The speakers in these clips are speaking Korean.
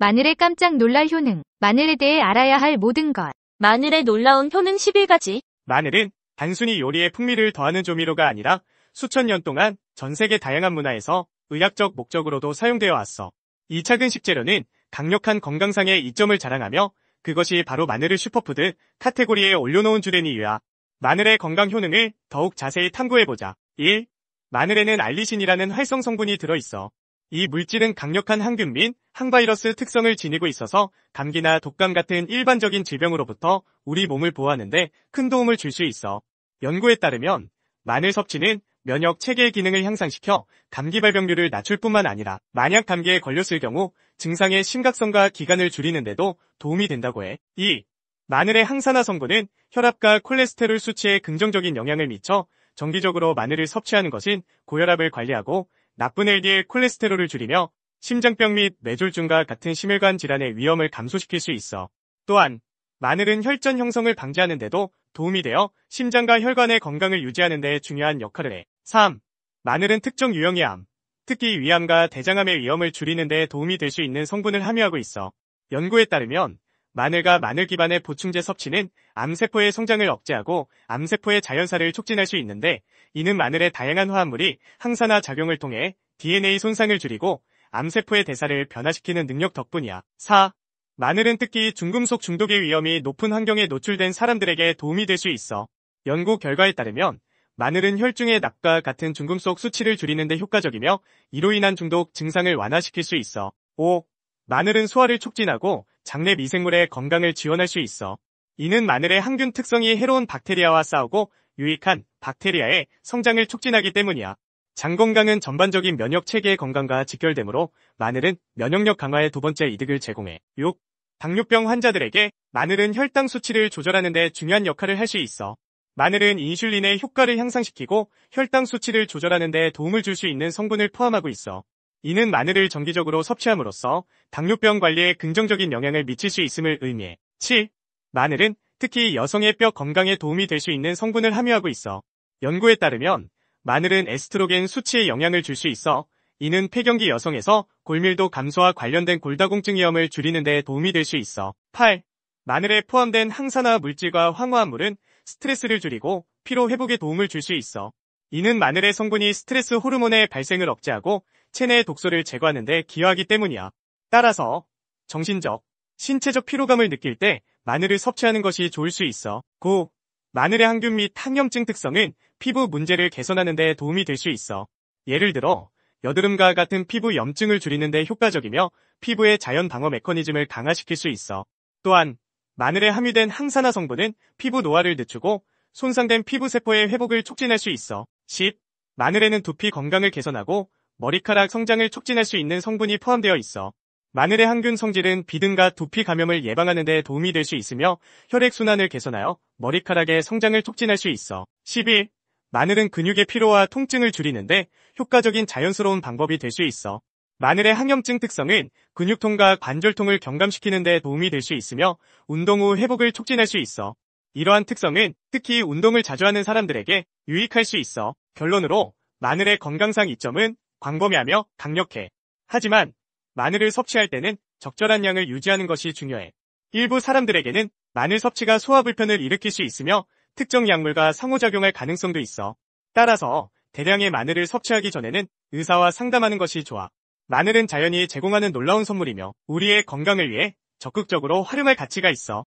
마늘의 깜짝 놀랄 효능, 마늘에 대해 알아야 할 모든 것. 마늘의 놀라운 효능 11가지. 마늘은 단순히 요리에 풍미를 더하는 조미료가 아니라 수천 년 동안 전 세계 다양한 문화에서 의학적 목적으로도 사용되어 왔어. 이 작은 식재료는 강력한 건강상의 이점을 자랑하며 그것이 바로 마늘을 슈퍼푸드 카테고리에 올려놓은 주된 이유야. 마늘의 건강 효능을 더욱 자세히 탐구해보자. 1. 마늘에는 알리신이라는 활성 성분이 들어있어. 이 물질은 강력한 항균 및 항바이러스 특성을 지니고 있어서 감기나 독감 같은 일반적인 질병으로부터 우리 몸을 보호하는데 큰 도움을 줄 수 있어. 연구에 따르면 마늘 섭취는 면역 체계의 기능을 향상시켜 감기 발병률을 낮출 뿐만 아니라 만약 감기에 걸렸을 경우 증상의 심각성과 기간을 줄이는데도 도움이 된다고 해. 2. 마늘의 항산화 성분은 혈압과 콜레스테롤 수치에 긍정적인 영향을 미쳐 정기적으로 마늘을 섭취하는 것은 고혈압을 관리하고 나쁜 LDL 콜레스테롤을 줄이며 심장병 및 뇌졸중과 같은 심혈관 질환의 위험을 감소시킬 수 있어 또한 마늘은 혈전 형성을 방지하는 데도 도움이 되어 심장과 혈관의 건강을 유지하는 데 중요한 역할을 해. 3. 마늘은 특정 유형의 암, 특히 위암과 대장암의 위험을 줄이는 데 도움이 될 수 있는 성분을 함유하고 있어. 연구에 따르면 마늘과 마늘 기반의 보충제 섭취는 암세포의 성장을 억제하고 암세포의 자연사를 촉진할 수 있는데 이는 마늘의 다양한 화합물이 항산화 작용을 통해 DNA 손상을 줄이고 암세포의 대사를 변화시키는 능력 덕분이야. 4. 마늘은 특히 중금속 중독의 위험이 높은 환경에 노출된 사람들에게 도움이 될 수 있어. 연구 결과에 따르면 마늘은 혈중의 납과 같은 중금속 수치를 줄이는 데 효과적이며 이로 인한 중독 증상을 완화시킬 수 있어. 5. 마늘은 소화를 촉진하고 장내 미생물의 건강을 지원할 수 있어. 이는 마늘의 항균 특성이 해로운 박테리아와 싸우고 유익한 박테리아의 성장을 촉진하기 때문이야. 장 건강은 전반적인 면역 체계의 건강과 직결되므로 마늘은 면역력 강화의 두 번째 이득을 제공해. 6. 당뇨병 환자들에게 마늘은 혈당 수치를 조절하는 데 중요한 역할을 할 수 있어. 마늘은 인슐린의 효과를 향상시키고 혈당 수치를 조절하는 데 도움을 줄 수 있는 성분을 포함하고 있어. 이는 마늘을 정기적으로 섭취함으로써 당뇨병 관리에 긍정적인 영향을 미칠 수 있음을 의미해. 7. 마늘은 특히 여성의 뼈 건강에 도움이 될 수 있는 성분을 함유하고 있어 연구에 따르면 마늘은 에스트로겐 수치에 영향을 줄 수 있어 이는 폐경기 여성에서 골밀도 감소와 관련된 골다공증 위험을 줄이는 데 도움이 될 수 있어. 8. 마늘에 포함된 항산화 물질과 황화물은 스트레스를 줄이고 피로 회복에 도움을 줄 수 있어. 이는 마늘의 성분이 스트레스 호르몬의 발생을 억제하고 체내 독소를 제거하는 데 기여하기 때문이야. 따라서 정신적, 신체적 피로감을 느낄 때 마늘을 섭취하는 것이 좋을 수 있어. 고. 마늘의 항균 및 항염증 특성은 피부 문제를 개선하는 데 도움이 될 수 있어. 예를 들어 여드름과 같은 피부 염증을 줄이는 데 효과적이며 피부의 자연 방어 메커니즘을 강화시킬 수 있어. 또한 마늘에 함유된 항산화 성분은 피부 노화를 늦추고 손상된 피부 세포의 회복을 촉진할 수 있어. 10. 마늘에는 두피 건강을 개선하고 머리카락 성장을 촉진할 수 있는 성분이 포함되어 있어. 마늘의 항균 성질은 비등과 두피 감염을 예방하는 데 도움이 될 수 있으며 혈액순환을 개선하여 머리카락의 성장을 촉진할 수 있어. 10일 마늘은 근육의 피로와 통증을 줄이는데 효과적인 자연스러운 방법이 될 수 있어. 마늘의 항염증 특성은 근육통과 관절통을 경감시키는 데 도움이 될 수 있으며 운동 후 회복을 촉진할 수 있어. 이러한 특성은 특히 운동을 자주 하는 사람들에게 유익할 수 있어. 결론으로 마늘의 건강상 이점은 광범위하며 강력해. 하지만 마늘을 섭취할 때는 적절한 양을 유지하는 것이 중요해. 일부 사람들에게는 마늘 섭취가 소화불편을 일으킬 수 있으며 특정 약물과 상호작용할 가능성도 있어. 따라서 대량의 마늘을 섭취하기 전에는 의사와 상담하는 것이 좋아. 마늘은 자연이 제공하는 놀라운 선물이며 우리의 건강을 위해 적극적으로 활용할 가치가 있어.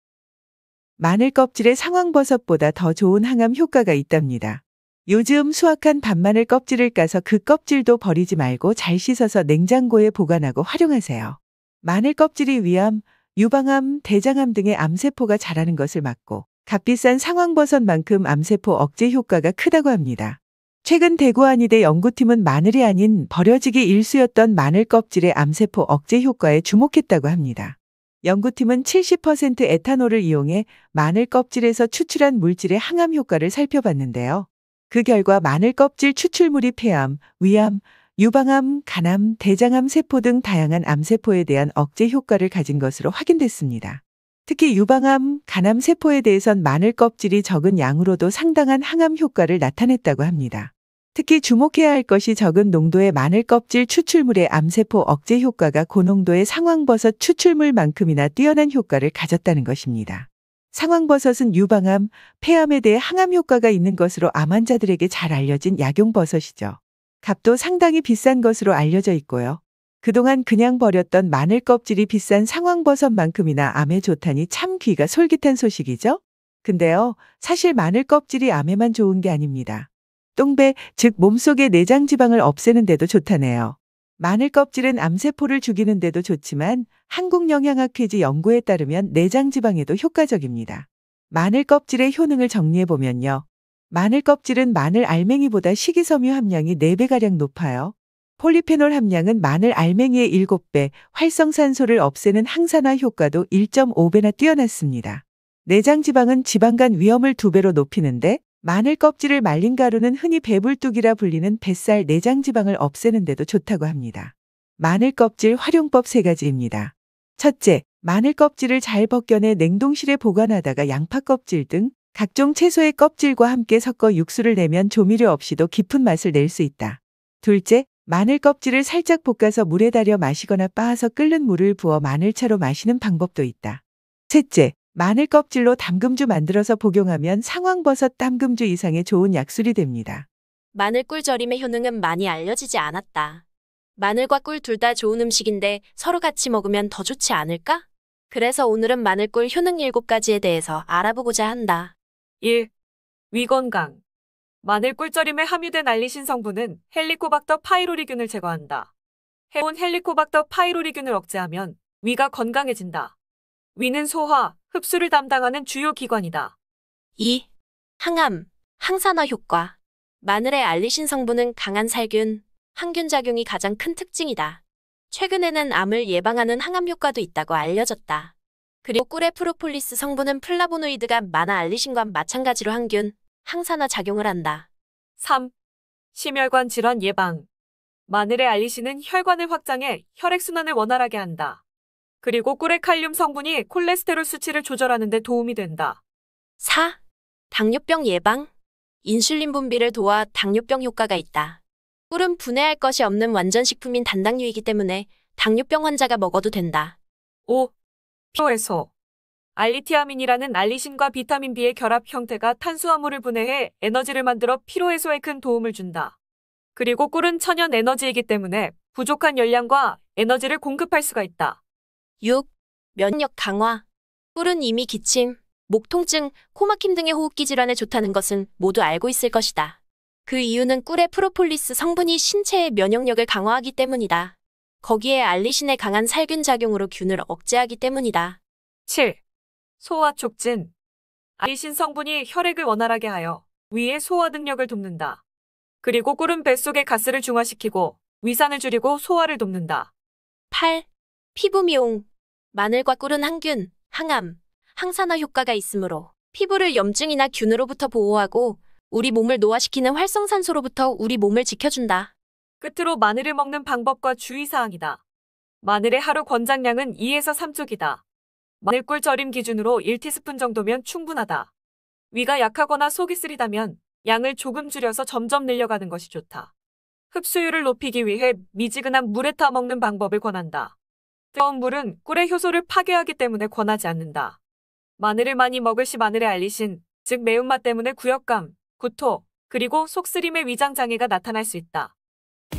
마늘 껍질의 상황버섯보다 더 좋은 항암 효과가 있답니다. 요즘 수확한 밤마늘 껍질을 까서 그 껍질도 버리지 말고 잘 씻어서 냉장고에 보관하고 활용하세요. 마늘 껍질이 위암, 유방암, 대장암 등의 암세포가 자라는 것을 막고 값비싼 상황버섯만큼 암세포 억제 효과가 크다고 합니다. 최근 대구한의대 연구팀은 마늘이 아닌 버려지기 일수였던 마늘 껍질의 암세포 억제 효과에 주목했다고 합니다. 연구팀은 70% 에탄올을 이용해 마늘 껍질에서 추출한 물질의 항암 효과를 살펴봤는데요. 그 결과 마늘 껍질 추출물이 폐암, 위암, 유방암, 간암, 대장암 세포 등 다양한 암세포에 대한 억제 효과를 가진 것으로 확인됐습니다. 특히 유방암, 간암 세포에 대해선 마늘 껍질이 적은 양으로도 상당한 항암 효과를 나타냈다고 합니다. 특히 주목해야 할 것이 적은 농도의 마늘 껍질 추출물의 암세포 억제 효과가 고농도의 상황버섯 추출물만큼이나 뛰어난 효과를 가졌다는 것입니다. 상황버섯은 유방암, 폐암에 대해 항암 효과가 있는 것으로 암 환자들에게 잘 알려진 약용버섯이죠. 값도 상당히 비싼 것으로 알려져 있고요. 그동안 그냥 버렸던 마늘 껍질이 비싼 상황버섯만큼이나 암에 좋다니 참 귀가 솔깃한 소식이죠? 근데요, 사실 마늘 껍질이 암에만 좋은 게 아닙니다. 똥배, 즉 몸속의 내장 지방을 없애는데도 좋다네요. 마늘 껍질은 암세포를 죽이는데도 좋지만 한국영양학회지 연구에 따르면 내장 지방에도 효과적입니다. 마늘 껍질의 효능을 정리해보면요. 마늘 껍질은 마늘 알맹이보다 식이섬유 함량이 4배가량 높아요. 폴리페놀 함량은 마늘 알맹이의 7배, 활성산소를 없애는 항산화 효과도 1.5배나 뛰어났습니다. 내장 지방은 지방간 위험을 2배로 높이는데 마늘 껍질을 말린 가루는 흔히 배불뚝이라 불리는 뱃살 내장 지방을 없애는데도 좋다고 합니다. 마늘 껍질 활용법 세 가지입니다. 첫째, 마늘 껍질을 잘 벗겨내 냉동실에 보관하다가 양파 껍질 등 각종 채소의 껍질과 함께 섞어 육수를 내면 조미료 없이도 깊은 맛을 낼 수 있다. 둘째, 마늘 껍질을 살짝 볶아서 물에 달여 마시거나 빻아서 끓는 물을 부어 마늘차로 마시는 방법도 있다. 셋째, 마늘 껍질로 담금주 만들어서 복용하면 상황버섯 담금주 이상의 좋은 약술이 됩니다. 마늘꿀 절임의 효능은 많이 알려지지 않았다. 마늘과 꿀 둘 다 좋은 음식인데 서로 같이 먹으면 더 좋지 않을까? 그래서 오늘은 마늘꿀 효능 7가지에 대해서 알아보고자 한다. 1. 위건강 마늘꿀 절임에 함유된 알리신 성분은 헬리코박터 파이로리균을 제거한다. 해온 헬리코박터 파이로리균을 억제하면 위가 건강해진다. 위는 소화, 흡수를 담당하는 주요 기관이다. 2. 항암, 항산화 효과. 마늘의 알리신 성분은 강한 살균, 항균작용이 가장 큰 특징이다. 최근에는 암을 예방하는 항암 효과도 있다고 알려졌다. 그리고 꿀의 프로폴리스 성분은 플라보노이드가 많아 알리신과 마찬가지로 항균, 항산화 작용을 한다. 3. 심혈관 질환 예방. 마늘의 알리신은 혈관을 확장해 혈액순환을 원활하게 한다. 그리고 꿀의 칼륨 성분이 콜레스테롤 수치를 조절하는 데 도움이 된다. 4. 당뇨병 예방 인슐린 분비를 도와 당뇨병 효과가 있다. 꿀은 분해할 것이 없는 완전 식품인 단당류이기 때문에 당뇨병 환자가 먹어도 된다. 5. 피로해소 알리티아민이라는 알리신과 비타민 B의 결합 형태가 탄수화물을 분해해 에너지를 만들어 피로해소에 큰 도움을 준다. 그리고 꿀은 천연 에너지이기 때문에 부족한 열량과 에너지를 공급할 수가 있다. 6. 면역 강화. 꿀은 이미 기침, 목 통증, 코막힘 등의 호흡기 질환에 좋다는 것은 모두 알고 있을 것이다. 그 이유는 꿀의 프로폴리스 성분이 신체의 면역력을 강화하기 때문이다. 거기에 알리신의 강한 살균 작용으로 균을 억제하기 때문이다. 7. 소화 촉진. 알리신 성분이 혈액을 원활하게 하여 위의 소화 능력을 돕는다. 그리고 꿀은 뱃속의 가스를 중화시키고 위산을 줄이고 소화를 돕는다. 8. 피부 미용, 마늘과 꿀은 항균, 항암, 항산화 효과가 있으므로 피부를 염증이나 균으로부터 보호하고 우리 몸을 노화시키는 활성산소로부터 우리 몸을 지켜준다. 끝으로 마늘을 먹는 방법과 주의사항이다. 마늘의 하루 권장량은 2에서 3쪽이다. 마늘꿀 절임 기준으로 1티스푼 정도면 충분하다. 위가 약하거나 속이 쓰리다면 양을 조금 줄여서 점점 늘려가는 것이 좋다. 흡수율을 높이기 위해 미지근한 물에 타먹는 방법을 권한다. 뜨거운 물은 꿀의 효소를 파괴하기 때문에 권하지 않는다. 마늘을 많이 먹을 시 마늘의 알리신, 즉 매운맛 때문에 구역감, 구토, 그리고 속쓰림의 위장장애가 나타날 수 있다.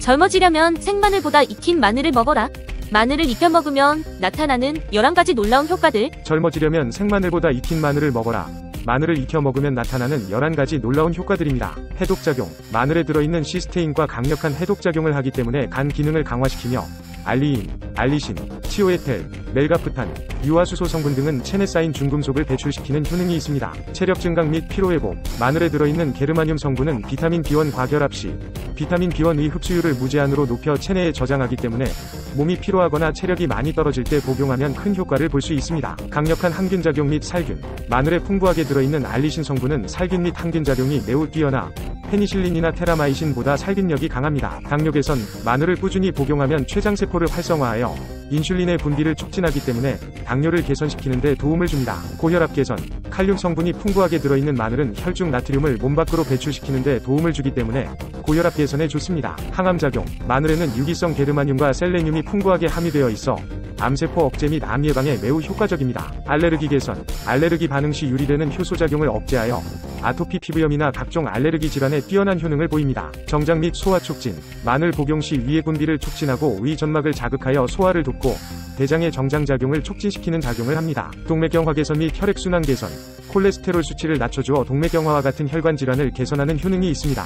젊어지려면 생마늘보다 익힌 마늘을 먹어라. 마늘을 익혀 먹으면 나타나는 11가지 놀라운 효과들 젊어지려면 생마늘보다 익힌 마늘을 먹어라. 마늘을 익혀 먹으면 나타나는 11가지 놀라운 효과들입니다. 해독작용 마늘에 들어있는 시스테인과 강력한 해독작용을 하기 때문에 간 기능을 강화시키며 알리인, 알리신, 치오에텔, 멜가프탄, 유화수소 성분 등은 체내 쌓인 중금속을 배출시키는 효능이 있습니다. 체력 증강 및 피로회복, 마늘에 들어있는 게르마늄 성분은 비타민 B1 과결합 시 비타민 B1의 흡수율을 무제한으로 높여 체내에 저장하기 때문에 몸이 피로하거나 체력이 많이 떨어질 때 복용하면 큰 효과를 볼 수 있습니다. 강력한 항균작용 및 살균 마늘에 풍부하게 들어있는 알리신 성분은 살균 및 항균작용이 매우 뛰어나 페니실린이나 테라마이신보다 살균력이 강합니다. 당뇨개선, 마늘을 꾸준히 복용하면 췌장세포를 활성화하여 인슐린의 분비를 촉진하기 때문에 당뇨를 개선시키는 데 도움을 줍니다. 고혈압 개선 칼륨 성분이 풍부하게 들어있는 마늘은 혈중 나트륨을 몸 밖으로 배출시키는 데 도움을 주기 때문에 고혈압 개선에 좋습니다. 항암작용 마늘에는 유기성 게르마늄과 셀레늄이 풍부하게 함유되어 있어 암세포 억제 및 암 예방에 매우 효과적입니다. 알레르기 개선 알레르기 반응 시 유리되는 효소작용을 억제하여 아토피 피부염이나 각종 알레르기 질환에 뛰어난 효능을 보입니다. 정장 및 소화 촉진 마늘 복용 시 위의 분비를 촉진하고 위 점막을 자극하여 소화를 돕 어고 대장의 정장작용을 촉진시키는 작용을 합니다. 동맥경화 개선 및 혈액순환 개선, 콜레스테롤 수치를 낮춰주어 동맥경화와 같은 혈관 질환을 개선하는 효능이 있습니다.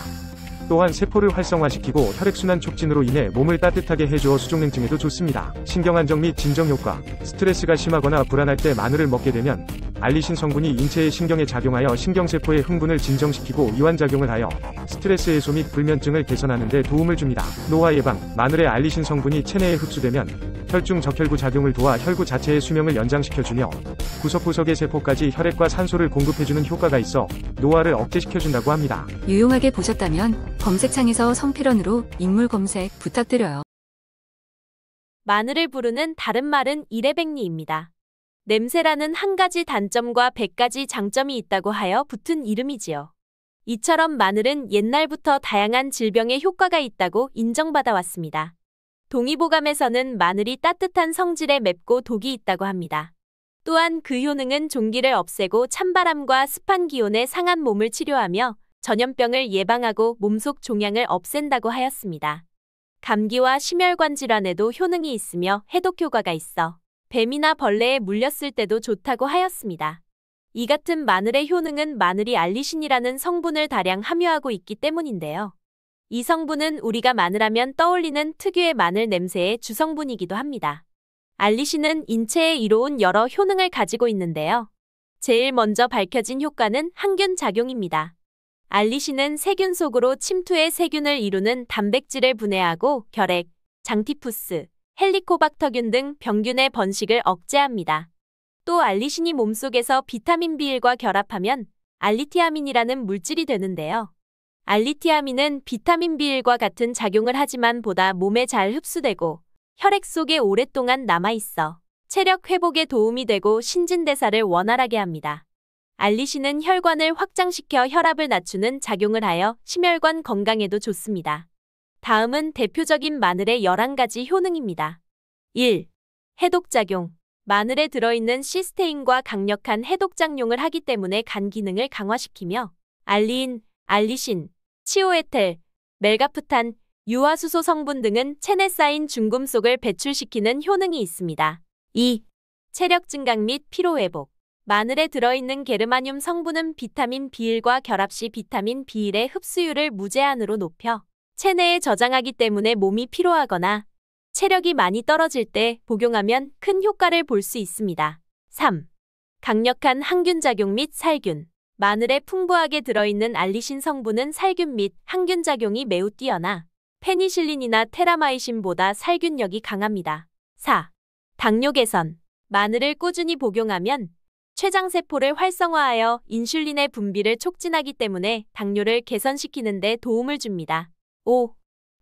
또한 세포를 활성화시키고 혈액순환 촉진으로 인해 몸을 따뜻하게 해주어 수족냉증에도 좋습니다. 신경안정 및 진정효과, 스트레스가 심하거나 불안할 때 마늘을 먹게 되면 알리신 성분이 인체의 신경에 작용하여 신경세포의 흥분을 진정시키고 이완작용을 하여 스트레스 해소 및 불면증을 개선하는 데 도움을 줍니다. 노화 예방, 마늘의 알리신 성분이 체내에 흡수되면 혈중 적혈구 작용을 도와 혈구 자체의 수명을 연장시켜주며 구석구석의 세포까지 혈액과 산소를 공급해주는 효과가 있어 노화를 억제시켜준다고 합니다. 유용하게 보셨다면 검색창에서 성필런으로 인물 검색 부탁드려요. 마늘을 부르는 다른 말은 이레백리입니다. 냄새라는 한 가지 단점과 100가지 장점이 있다고 하여 붙은 이름이지요. 이처럼 마늘은 옛날부터 다양한 질병에 효과가 있다고 인정받아 왔습니다. 동의보감에서는 마늘이 따뜻한 성질에 맵고 독이 있다고 합니다. 또한 그 효능은 종기를 없애고 찬바람과 습한 기온에 상한 몸을 치료하며 전염병을 예방하고 몸속 종양을 없앤다고 하였습니다. 감기와 심혈관 질환에도 효능이 있으며 해독 효과가 있어 뱀이나 벌레에 물렸을 때도 좋다고 하였습니다. 이 같은 마늘의 효능은 마늘이 알리신이라는 성분을 다량 함유하고 있기 때문인데요. 이 성분은 우리가 마늘하면 떠올리는 특유의 마늘 냄새의 주성분이기도 합니다. 알리신은 인체에 이로운 여러 효능을 가지고 있는데요. 제일 먼저 밝혀진 효과는 항균 작용입니다. 알리신은 세균 속으로 침투해 세균을 이루는 단백질을 분해하고 결핵, 장티푸스, 헬리코박터균 등 병균의 번식을 억제합니다. 또 알리신이 몸속에서 비타민 B1과 결합하면 알리티아민이라는 물질이 되는데요. 알리티아민은 비타민 B1과 같은 작용을 하지만 보다 몸에 잘 흡수되고 혈액 속에 오랫동안 남아있어 체력 회복에 도움이 되고 신진대사를 원활하게 합니다. 알리신은 혈관을 확장시켜 혈압을 낮추는 작용을 하여 심혈관 건강에도 좋습니다. 다음은 대표적인 마늘의 11가지 효능입니다. 1. 해독작용. 마늘에 들어있는 시스테인과 강력한 해독작용을 하기 때문에 간 기능을 강화시키며 알리인, 알리신, 치오에텔, 멜가프탄, 유화수소 성분 등은 체내 쌓인 중금속을 배출시키는 효능이 있습니다. 2. 체력 증강 및 피로 회복. 마늘에 들어있는 게르마늄 성분은 비타민 B1과 결합 시 비타민 B1의 흡수율을 무제한으로 높여 체내에 저장하기 때문에 몸이 피로하거나 체력이 많이 떨어질 때 복용하면 큰 효과를 볼 수 있습니다. 3. 강력한 항균작용 및 살균 마늘에 풍부하게 들어있는 알리신 성분은 살균 및 항균작용이 매우 뛰어나 페니실린이나 테라마이신보다 살균력이 강합니다. 4. 당뇨 개선 마늘을 꾸준히 복용하면 췌장세포를 활성화하여 인슐린의 분비를 촉진하기 때문에 당뇨를 개선시키는 데 도움을 줍니다. 5.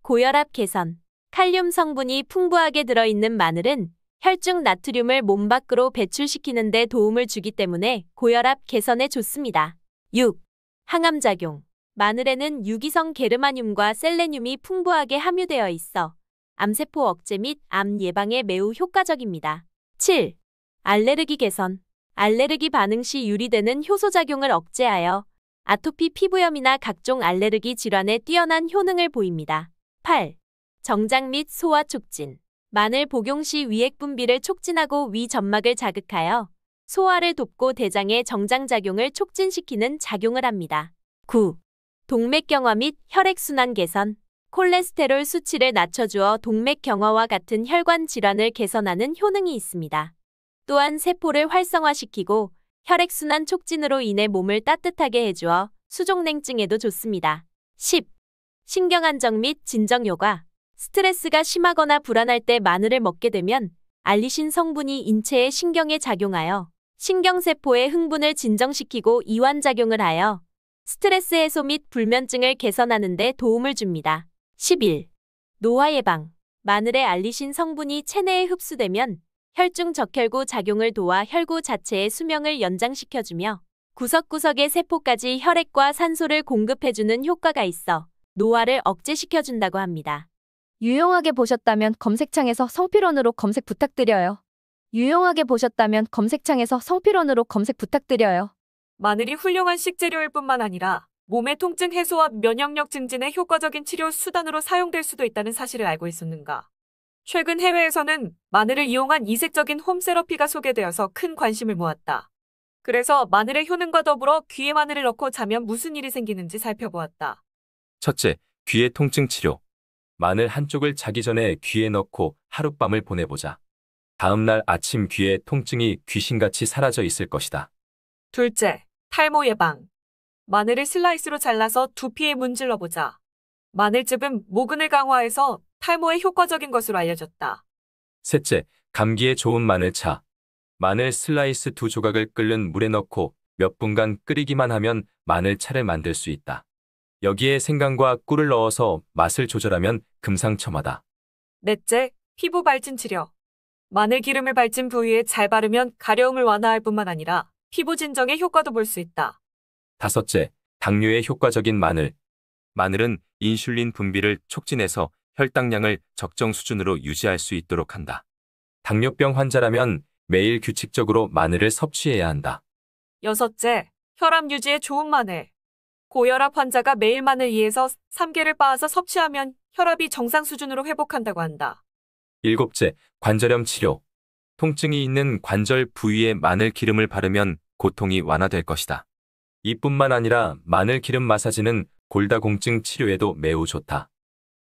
고혈압 개선. 칼륨 성분이 풍부하게 들어있는 마늘은 혈중 나트륨을 몸 밖으로 배출시키는 데 도움을 주기 때문에 고혈압 개선에 좋습니다. 6. 항암작용. 마늘에는 유기성 게르마늄과 셀레늄이 풍부하게 함유되어 있어 암세포 억제 및 암 예방에 매우 효과적입니다. 7. 알레르기 개선. 알레르기 반응 시 유리되는 효소작용을 억제하여 아토피 피부염이나 각종 알레르기 질환에 뛰어난 효능을 보입니다. 8. 정장 및 소화 촉진. 마늘 복용 시 위액 분비를 촉진하고 위 점막을 자극하여 소화를 돕고 대장의 정장작용을 촉진시키는 작용을 합니다. 9. 동맥경화 및 혈액순환 개선. 콜레스테롤 수치를 낮춰주어 동맥경화와 같은 혈관 질환을 개선하는 효능이 있습니다. 또한 세포를 활성화시키고 혈액순환 촉진으로 인해 몸을 따뜻하게 해주어 수족냉증에도 좋습니다. 10. 신경안정 및 진정효과 스트레스가 심하거나 불안할 때 마늘을 먹게 되면 알리신 성분이 인체의 신경에 작용하여 신경세포의 흥분을 진정시키고 이완작용을 하여 스트레스 해소 및 불면증을 개선하는 데 도움을 줍니다. 11. 노화 예방 마늘의 알리신 성분이 체내에 흡수되면 혈중 적혈구 작용을 도와 혈구 자체의 수명을 연장시켜주며 구석구석의 세포까지 혈액과 산소를 공급해주는 효과가 있어 노화를 억제시켜준다고 합니다. 유용하게 보셨다면 검색창에서 성피론으로 검색 부탁드려요. 유용하게 보셨다면 검색창에서 성피론으로 검색 부탁드려요. 마늘이 훌륭한 식재료일 뿐만 아니라 몸의 통증 해소와 면역력 증진에 효과적인 치료 수단으로 사용될 수도 있다는 사실을 알고 있었는가? 최근 해외에서는 마늘을 이용한 이색적인 홈세러피가 소개되어서 큰 관심을 모았다. 그래서 마늘의 효능과 더불어 귀에 마늘을 넣고 자면 무슨 일이 생기는지 살펴보았다. 첫째, 귀의 통증 치료. 마늘 한쪽을 자기 전에 귀에 넣고 하룻밤을 보내보자. 다음날 아침 귀에 통증이 귀신같이 사라져 있을 것이다. 둘째, 탈모 예방. 마늘을 슬라이스로 잘라서 두피에 문질러보자. 마늘즙은 모근을 강화해서 탈모에 효과적인 것으로 알려졌다. 셋째, 감기에 좋은 마늘차. 마늘 슬라이스 두 조각을 끓는 물에 넣고 몇 분간 끓이기만 하면 마늘차를 만들 수 있다. 여기에 생강과 꿀을 넣어서 맛을 조절하면 금상첨화다. 넷째, 피부 발진 치료. 마늘 기름을 발진 부위에 잘 바르면 가려움을 완화할 뿐만 아니라 피부 진정의 효과도 볼 수 있다. 다섯째, 당뇨에 효과적인 마늘. 마늘은 인슐린 분비를 촉진해서 혈당량을 적정 수준으로 유지할 수 있도록 한다. 당뇨병 환자라면 매일 규칙적으로 마늘을 섭취해야 한다. 여섯째, 혈압 유지에 좋은 마늘. 고혈압 환자가 매일 마늘 2에서 3개를 빻아서 섭취하면 혈압이 정상 수준으로 회복한다고 한다. 일곱째, 관절염 치료. 통증이 있는 관절 부위에 마늘 기름을 바르면 고통이 완화될 것이다. 이뿐만 아니라 마늘 기름 마사지는 골다공증 치료에도 매우 좋다.